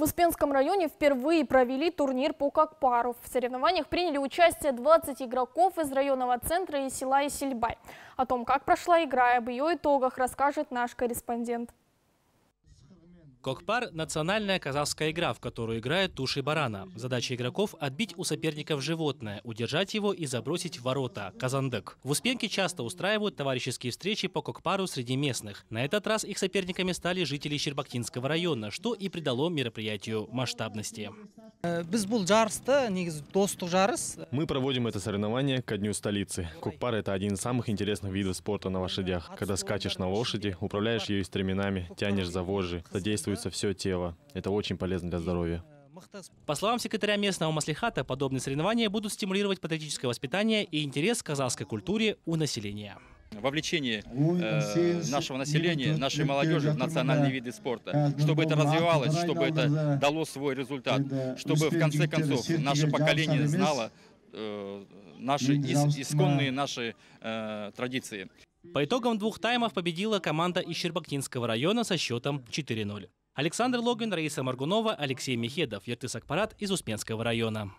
В Успенском районе впервые провели турнир по кокпару. В соревнованиях приняли участие 20 игроков из районного центра и села Исильбай. О том, как прошла игра и об ее итогах, расскажет наш корреспондент. Кокпар – национальная казахская игра, в которую играют туши барана. Задача игроков – отбить у соперников животное, удержать его и забросить в ворота – казандык. В Успенке часто устраивают товарищеские встречи по кокпару среди местных. На этот раз их соперниками стали жители Щербактинского района, что и придало мероприятию масштабности. Мы проводим это соревнование ко дню столицы. Кокпар – это один из самых интересных видов спорта на лошадях. Когда скачешь на лошади, управляешь ее стременами, тянешь за вожжи, задействуешь чувствуется все тело. Это очень полезно для здоровья. По словам секретаря местного маслихата, подобные соревнования будут стимулировать патриотическое воспитание и интерес к казахской культуре у населения. Вовлечение э, нашего населения, нашей молодежи в национальные виды спорта, чтобы это развивалось, чтобы это дало свой результат, чтобы в конце концов наше поколение знало э, наши ис исконные наши э, традиции. По итогам двух таймов победила команда из Щербактинского района со счетом 4-0. Александр Логвин, Раиса Маргунова, Алексей Мехедов, Ертыс Акпарат из Успенского района.